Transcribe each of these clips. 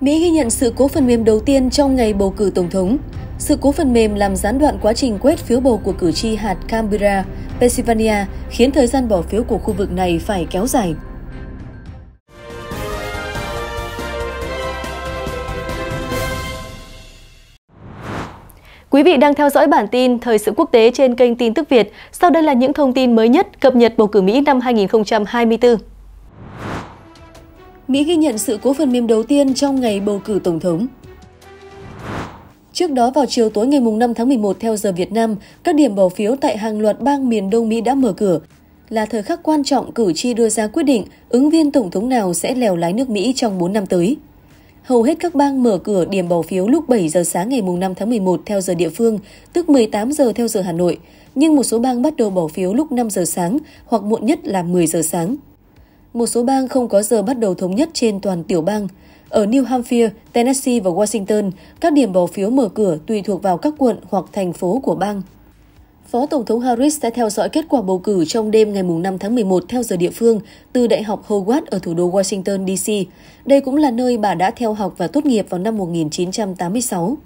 Mỹ ghi nhận sự cố phần mềm đầu tiên trong ngày bầu cử tổng thống. Sự cố phần mềm làm gián đoạn quá trình quét phiếu bầu của cử tri hạt Canberra, Pennsylvania, khiến thời gian bỏ phiếu của khu vực này phải kéo dài. Quý vị đang theo dõi bản tin Thời sự quốc tế trên kênh Tin tức Việt. Sau đây là những thông tin mới nhất cập nhật bầu cử Mỹ năm 2024. Mỹ ghi nhận sự cố phần mềm đầu tiên trong ngày bầu cử Tổng thống. Trước đó vào chiều tối ngày 5 tháng 11 theo giờ Việt Nam, các điểm bỏ phiếu tại hàng loạt bang miền Đông Mỹ đã mở cửa. Là thời khắc quan trọng cử tri đưa ra quyết định ứng viên Tổng thống nào sẽ lèo lái nước Mỹ trong 4 năm tới. Hầu hết các bang mở cửa điểm bỏ phiếu lúc 7 giờ sáng ngày 5 tháng 11 theo giờ địa phương, tức 18 giờ theo giờ Hà Nội, nhưng một số bang bắt đầu bỏ phiếu lúc 5 giờ sáng hoặc muộn nhất là 10 giờ sáng. Một số bang không có giờ bắt đầu thống nhất trên toàn tiểu bang. Ở New Hampshire, Tennessee và Washington, các điểm bỏ phiếu mở cửa tùy thuộc vào các quận hoặc thành phố của bang. Phó Tổng thống Harris sẽ theo dõi kết quả bầu cử trong đêm ngày 5 tháng 11 theo giờ địa phương từ Đại học Howard ở thủ đô Washington, D.C. Đây cũng là nơi bà đã theo học và tốt nghiệp vào năm 1986.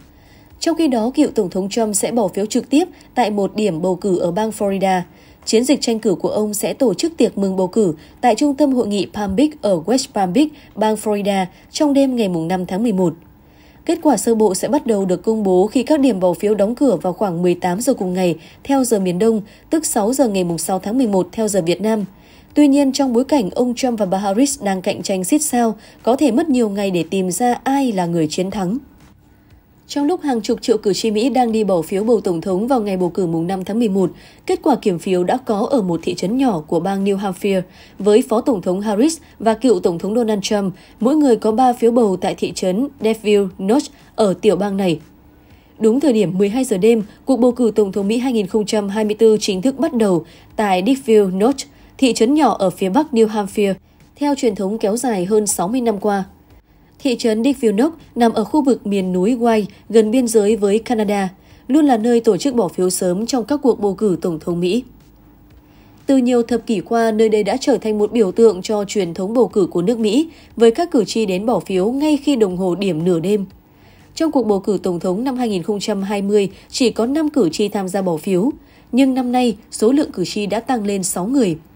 Trong khi đó, cựu Tổng thống Trump sẽ bỏ phiếu trực tiếp tại một điểm bầu cử ở bang Florida. Chiến dịch tranh cử của ông sẽ tổ chức tiệc mừng bầu cử tại trung tâm hội nghị Palm Beach ở West Palm Beach, bang Florida trong đêm ngày 5 tháng 11. Kết quả sơ bộ sẽ bắt đầu được công bố khi các điểm bỏ phiếu đóng cửa vào khoảng 18 giờ cùng ngày theo giờ miền Đông, tức 6 giờ ngày 6 tháng 11 theo giờ Việt Nam. Tuy nhiên, trong bối cảnh ông Trump và bà Harris đang cạnh tranh xít sao, có thể mất nhiều ngày để tìm ra ai là người chiến thắng. Trong lúc hàng chục triệu cử tri Mỹ đang đi bỏ phiếu bầu Tổng thống vào ngày bầu cử mùng 5 tháng 11, kết quả kiểm phiếu đã có ở một thị trấn nhỏ của bang New Hampshire, với Phó Tổng thống Harris và cựu Tổng thống Donald Trump, mỗi người có 3 phiếu bầu tại thị trấn Deville Notch ở tiểu bang này. Đúng thời điểm 12 giờ đêm, cuộc bầu cử Tổng thống Mỹ 2024 chính thức bắt đầu tại Deville Notch, thị trấn nhỏ ở phía bắc New Hampshire, theo truyền thống kéo dài hơn 60 năm qua. Thị trấn Divinok nằm ở khu vực miền núi Wai gần biên giới với Canada, luôn là nơi tổ chức bỏ phiếu sớm trong các cuộc bầu cử Tổng thống Mỹ. Từ nhiều thập kỷ qua, nơi đây đã trở thành một biểu tượng cho truyền thống bầu cử của nước Mỹ, với các cử tri đến bỏ phiếu ngay khi đồng hồ điểm nửa đêm. Trong cuộc bầu cử Tổng thống năm 2020, chỉ có 5 cử tri tham gia bỏ phiếu, nhưng năm nay số lượng cử tri đã tăng lên 6 người –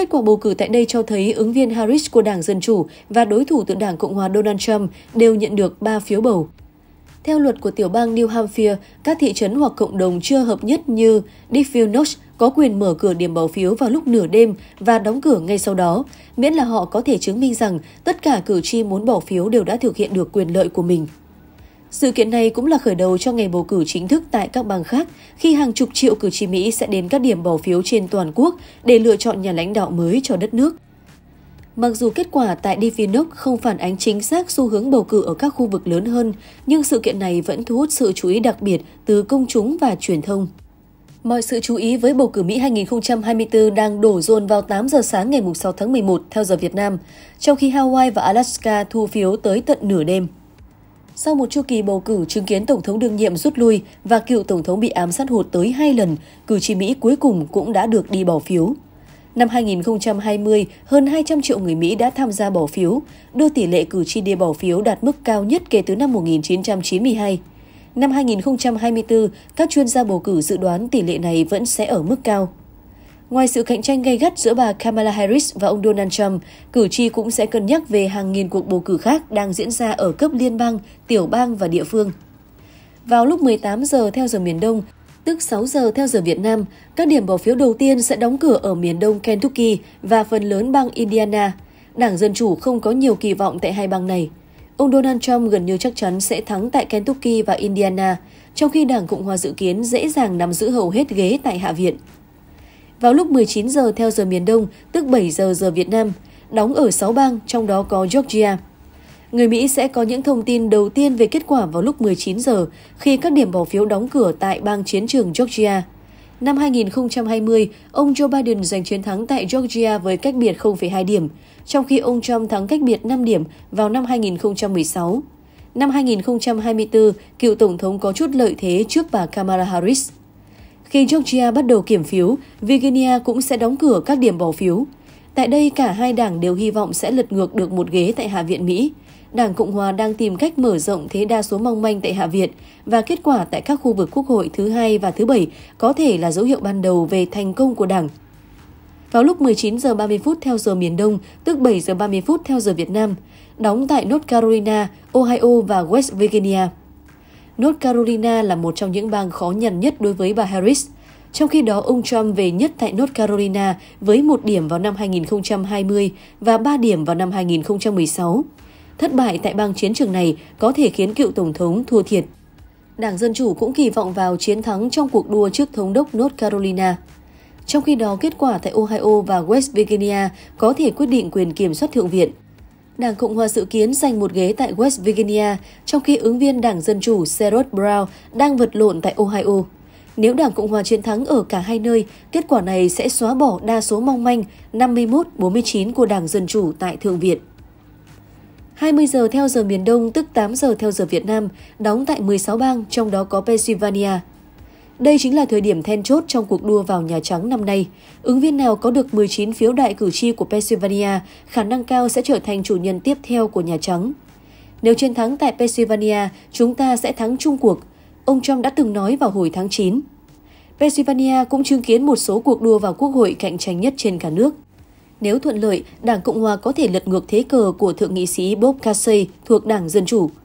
Kết quả bầu cử tại đây cho thấy ứng viên Harris của Đảng Dân Chủ và đối thủ từ Đảng Cộng hòa Donald Trump đều nhận được 3 phiếu bầu. Theo luật của tiểu bang New Hampshire, các thị trấn hoặc cộng đồng chưa hợp nhất như Deerfield Notch có quyền mở cửa điểm bỏ phiếu vào lúc nửa đêm và đóng cửa ngay sau đó, miễn là họ có thể chứng minh rằng tất cả cử tri muốn bỏ phiếu đều đã thực hiện được quyền lợi của mình. Sự kiện này cũng là khởi đầu cho ngày bầu cử chính thức tại các bang khác, khi hàng chục triệu cử tri Mỹ sẽ đến các điểm bỏ phiếu trên toàn quốc để lựa chọn nhà lãnh đạo mới cho đất nước. Mặc dù kết quả tại Divinoc không phản ánh chính xác xu hướng bầu cử ở các khu vực lớn hơn, nhưng sự kiện này vẫn thu hút sự chú ý đặc biệt từ công chúng và truyền thông. Mọi sự chú ý với bầu cử Mỹ 2024 đang đổ dồn vào 8 giờ sáng ngày 6 tháng 11 theo giờ Việt Nam, trong khi Hawaii và Alaska thu phiếu tới tận nửa đêm sau một chu kỳ bầu cử chứng kiến Tổng thống đương nhiệm rút lui và cựu Tổng thống bị ám sát hụt tới hai lần, cử tri Mỹ cuối cùng cũng đã được đi bỏ phiếu. Năm 2020, hơn 200 triệu người Mỹ đã tham gia bỏ phiếu, đưa tỷ lệ cử tri đi bỏ phiếu đạt mức cao nhất kể từ năm 1992. Năm 2024, các chuyên gia bầu cử dự đoán tỷ lệ này vẫn sẽ ở mức cao. Ngoài sự cạnh tranh gay gắt giữa bà Kamala Harris và ông Donald Trump, cử tri cũng sẽ cân nhắc về hàng nghìn cuộc bầu cử khác đang diễn ra ở cấp liên bang, tiểu bang và địa phương. Vào lúc 18 giờ theo giờ miền Đông, tức 6 giờ theo giờ Việt Nam, các điểm bỏ phiếu đầu tiên sẽ đóng cửa ở miền Đông Kentucky và phần lớn bang Indiana. Đảng Dân Chủ không có nhiều kỳ vọng tại hai bang này. Ông Donald Trump gần như chắc chắn sẽ thắng tại Kentucky và Indiana, trong khi Đảng Cộng hòa dự kiến dễ dàng nắm giữ hầu hết ghế tại Hạ viện vào lúc 19 giờ theo giờ miền Đông, tức 7 giờ giờ Việt Nam, đóng ở 6 bang, trong đó có Georgia. Người Mỹ sẽ có những thông tin đầu tiên về kết quả vào lúc 19 giờ khi các điểm bỏ phiếu đóng cửa tại bang chiến trường Georgia. Năm 2020, ông Joe Biden giành chiến thắng tại Georgia với cách biệt 0,2 điểm, trong khi ông Trump thắng cách biệt 5 điểm vào năm 2016. Năm 2024, cựu tổng thống có chút lợi thế trước bà Kamala Harris. Khi Georgia bắt đầu kiểm phiếu, Virginia cũng sẽ đóng cửa các điểm bỏ phiếu. Tại đây, cả hai đảng đều hy vọng sẽ lật ngược được một ghế tại Hạ viện Mỹ. Đảng Cộng hòa đang tìm cách mở rộng thế đa số mong manh tại Hạ viện và kết quả tại các khu vực Quốc hội thứ hai và thứ bảy có thể là dấu hiệu ban đầu về thành công của đảng. Vào lúc 19 giờ 30 phút theo giờ miền Đông, tức 7 giờ 30 phút theo giờ Việt Nam, đóng tại North Carolina, Ohio và West Virginia. North Carolina là một trong những bang khó nhằn nhất đối với bà Harris. Trong khi đó, ông Trump về nhất tại North Carolina với một điểm vào năm 2020 và 3 điểm vào năm 2016. Thất bại tại bang chiến trường này có thể khiến cựu Tổng thống thua thiệt. Đảng Dân Chủ cũng kỳ vọng vào chiến thắng trong cuộc đua trước Thống đốc North Carolina. Trong khi đó, kết quả tại Ohio và West Virginia có thể quyết định quyền kiểm soát Thượng viện. Đảng Cộng hòa dự kiến giành một ghế tại West Virginia, trong khi ứng viên Đảng Dân Chủ Sherrod Brown đang vật lộn tại Ohio. Nếu Đảng Cộng hòa chiến thắng ở cả hai nơi, kết quả này sẽ xóa bỏ đa số mong manh 51-49 của Đảng Dân Chủ tại Thượng viện. 20 giờ theo giờ miền Đông, tức 8 giờ theo giờ Việt Nam, đóng tại 16 bang, trong đó có Pennsylvania. Đây chính là thời điểm then chốt trong cuộc đua vào Nhà Trắng năm nay. Ứng viên nào có được 19 phiếu đại cử tri của Pennsylvania khả năng cao sẽ trở thành chủ nhân tiếp theo của Nhà Trắng. Nếu chiến thắng tại Pennsylvania, chúng ta sẽ thắng chung cuộc, ông Trump đã từng nói vào hồi tháng 9. Pennsylvania cũng chứng kiến một số cuộc đua vào quốc hội cạnh tranh nhất trên cả nước. Nếu thuận lợi, Đảng Cộng Hòa có thể lật ngược thế cờ của Thượng nghị sĩ Bob Casey thuộc Đảng Dân Chủ –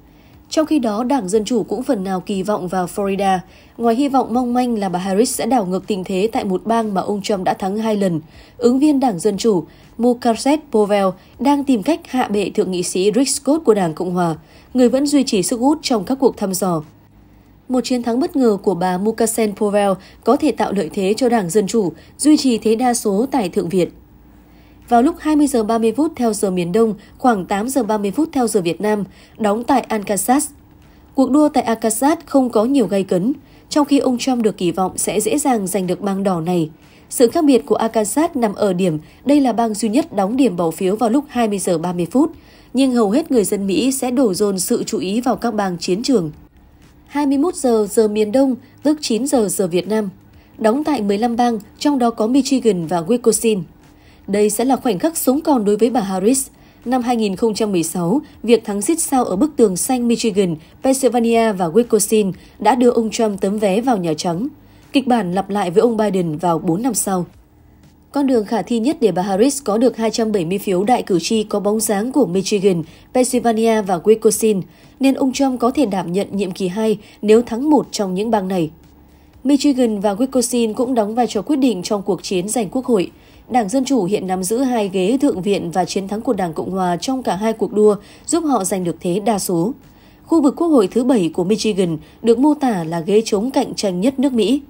trong khi đó, Đảng Dân Chủ cũng phần nào kỳ vọng vào Florida, ngoài hy vọng mong manh là bà Harris sẽ đảo ngược tình thế tại một bang mà ông Trump đã thắng hai lần. Ứng viên Đảng Dân Chủ Mukasey Powell đang tìm cách hạ bệ Thượng nghị sĩ Rick Scott của Đảng Cộng Hòa, người vẫn duy trì sức hút trong các cuộc thăm dò. Một chiến thắng bất ngờ của bà Mukasey Powell có thể tạo lợi thế cho Đảng Dân Chủ duy trì thế đa số tại Thượng Viện vào lúc 20 giờ 30 phút theo giờ miền Đông, khoảng 8 giờ 30 phút theo giờ Việt Nam, đóng tại Arkansas. Cuộc đua tại Arkansas không có nhiều gay cấn, trong khi ông Trump được kỳ vọng sẽ dễ dàng giành được bang đỏ này. Sự khác biệt của Arkansas nằm ở điểm đây là bang duy nhất đóng điểm bỏ phiếu vào lúc 20 giờ 30 phút, nhưng hầu hết người dân Mỹ sẽ đổ dồn sự chú ý vào các bang chiến trường. 21 giờ giờ miền Đông, tức 9 giờ giờ Việt Nam. Đóng tại 15 bang, trong đó có Michigan và Wisconsin. Đây sẽ là khoảnh khắc sống còn đối với bà Harris. Năm 2016, việc thắng xít sao ở bức tường xanh Michigan, Pennsylvania và Wisconsin đã đưa ông Trump tấm vé vào Nhà Trắng. Kịch bản lặp lại với ông Biden vào 4 năm sau. Con đường khả thi nhất để bà Harris có được 270 phiếu đại cử tri có bóng dáng của Michigan, Pennsylvania và Wisconsin, nên ông Trump có thể đảm nhận nhiệm kỳ 2 nếu thắng một trong những bang này. Michigan và Wisconsin cũng đóng vai trò quyết định trong cuộc chiến giành quốc hội – Đảng Dân Chủ hiện nắm giữ hai ghế Thượng viện và chiến thắng của Đảng Cộng Hòa trong cả hai cuộc đua giúp họ giành được thế đa số. Khu vực Quốc hội thứ bảy của Michigan được mô tả là ghế chống cạnh tranh nhất nước Mỹ.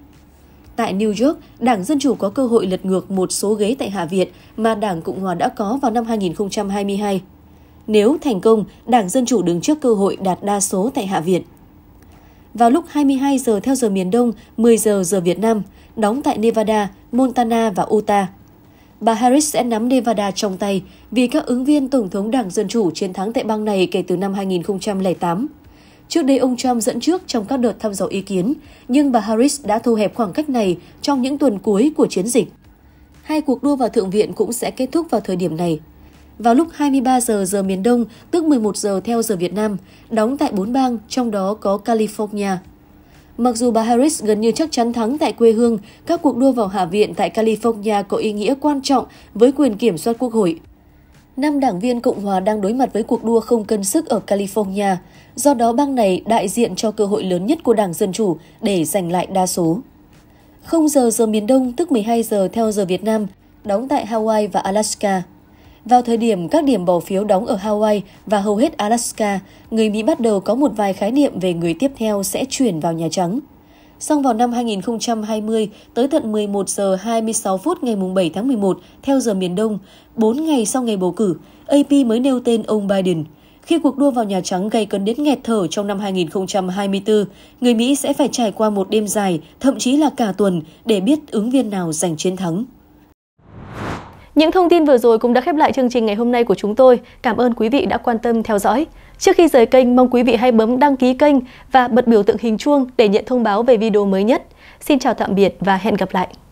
Tại New York, Đảng Dân Chủ có cơ hội lật ngược một số ghế tại Hạ viện mà Đảng Cộng Hòa đã có vào năm 2022. Nếu thành công, Đảng Dân Chủ đứng trước cơ hội đạt đa số tại Hạ viện vào lúc 22 giờ theo giờ miền Đông, 10 giờ giờ Việt Nam, đóng tại Nevada, Montana và Utah bà Harris sẽ nắm Nevada trong tay vì các ứng viên Tổng thống Đảng Dân Chủ chiến thắng tại bang này kể từ năm 2008. Trước đây ông Trump dẫn trước trong các đợt thăm dò ý kiến, nhưng bà Harris đã thu hẹp khoảng cách này trong những tuần cuối của chiến dịch. Hai cuộc đua vào Thượng viện cũng sẽ kết thúc vào thời điểm này. Vào lúc 23 giờ giờ miền Đông, tức 11 giờ theo giờ Việt Nam, đóng tại bốn bang, trong đó có California. Mặc dù bà Harris gần như chắc chắn thắng tại quê hương, các cuộc đua vào Hạ viện tại California có ý nghĩa quan trọng với quyền kiểm soát quốc hội. Năm đảng viên Cộng hòa đang đối mặt với cuộc đua không cân sức ở California, do đó bang này đại diện cho cơ hội lớn nhất của Đảng Dân Chủ để giành lại đa số. 0 giờ giờ miền Đông tức 12 giờ theo giờ Việt Nam, đóng tại Hawaii và Alaska. Vào thời điểm các điểm bỏ phiếu đóng ở Hawaii và hầu hết Alaska, người Mỹ bắt đầu có một vài khái niệm về người tiếp theo sẽ chuyển vào Nhà Trắng. Song vào năm 2020, tới tận 11 giờ 26 phút ngày 7 tháng 11 theo giờ miền Đông, 4 ngày sau ngày bầu cử, AP mới nêu tên ông Biden. Khi cuộc đua vào Nhà Trắng gây cơn đến nghẹt thở trong năm 2024, người Mỹ sẽ phải trải qua một đêm dài, thậm chí là cả tuần để biết ứng viên nào giành chiến thắng. Những thông tin vừa rồi cũng đã khép lại chương trình ngày hôm nay của chúng tôi. Cảm ơn quý vị đã quan tâm theo dõi. Trước khi rời kênh, mong quý vị hãy bấm đăng ký kênh và bật biểu tượng hình chuông để nhận thông báo về video mới nhất. Xin chào tạm biệt và hẹn gặp lại.